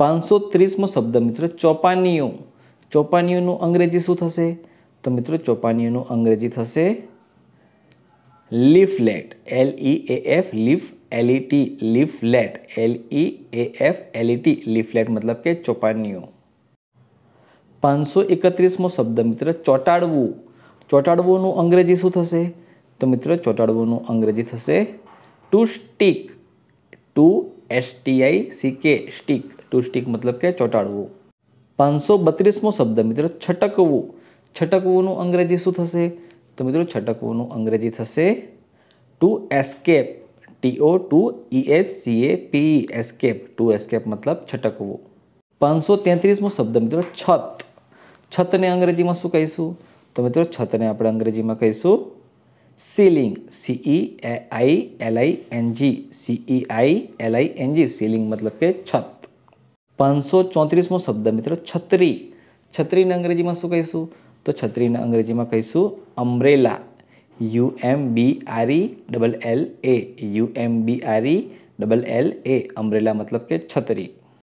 530મો શબ્દ મિત્રો ચોપાનિયો ચોપાનિયો નું અંગ્રેજી શું થશે તો મિત્રો ચોપાનિયો નું અંગ્રેજી થશે લિફલેટ લ E F leaflet L E F L E T leaflet મતલબ કે ચોપાનિયો 531મો શબ્દ મિત્રો ચોટાડવું ચોટાડવું નું અંગ્રેજી શું થશે તો મિત્રો ચોટાડવું નું અંગ્રેજી થશે to stick to STI C K stick to stick मतलब क्या चौटालाव 532મો શબ્દ મિત્રો છટકવું છટકવું નું અંગ્રેજી શું થશે તો મિત્રો છટકવું નું અંગ્રેજી થશે to escape T O 2 E S C A P E escape to escape મતલબ છટકવું 533મો શબ્દ મિત્રો છત છત ને અંગ્રેજી માં શું કહીશું તો મિત્રો છત ને આપણે અંગ્રેજી માં કહીશું ceiling C E I L I N G C E I L I N G ceiling મતલબ કે છત પાંચસો ચોત્રીસમો શબ્દ મિત્રો છત્રી છત્રીને અંગ્રેજીમાં શું કહીશું તો છત્રીને અંગ્રેજીમાં કહીશું umbrella U M B R E double L A U M B R E double L A umbrella મતલબ કે છત્રી